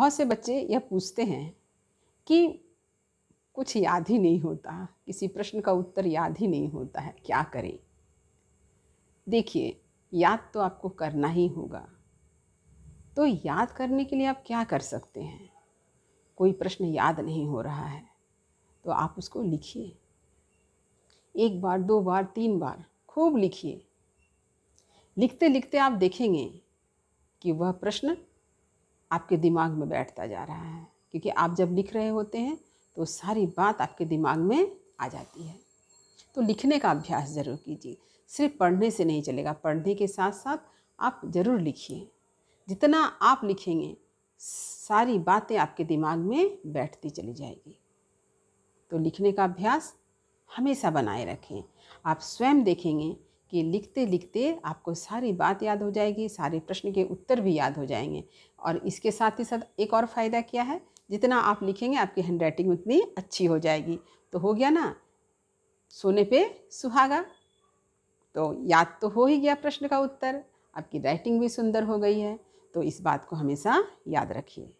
बहुत से बच्चे यह पूछते हैं कि कुछ याद ही नहीं होता किसी प्रश्न का उत्तर याद ही नहीं होता है क्या करें देखिए याद तो आपको करना ही होगा तो याद करने के लिए आप क्या कर सकते हैं कोई प्रश्न याद नहीं हो रहा है तो आप उसको लिखिए एक बार दो बार तीन बार खूब लिखिए लिखते लिखते आप देखेंगे कि वह प्रश्न आपके दिमाग में बैठता जा रहा है क्योंकि आप जब लिख रहे होते हैं तो सारी बात आपके दिमाग में आ जाती है तो लिखने का अभ्यास ज़रूर कीजिए सिर्फ पढ़ने से नहीं चलेगा पढ़ने के साथ साथ आप ज़रूर लिखिए जितना आप लिखेंगे सारी बातें आपके दिमाग में बैठती चली जाएगी तो लिखने का अभ्यास हमेशा बनाए रखें आप स्वयं देखेंगे कि लिखते लिखते आपको सारी बात याद हो जाएगी सारे प्रश्न के उत्तर भी याद हो जाएंगे और इसके साथ ही साथ एक और फ़ायदा क्या है जितना आप लिखेंगे आपकी हैंड राइटिंग उतनी अच्छी हो जाएगी तो हो गया ना सोने पे सुहागा तो याद तो हो ही गया प्रश्न का उत्तर आपकी राइटिंग भी सुंदर हो गई है तो इस बात को हमेशा याद रखिए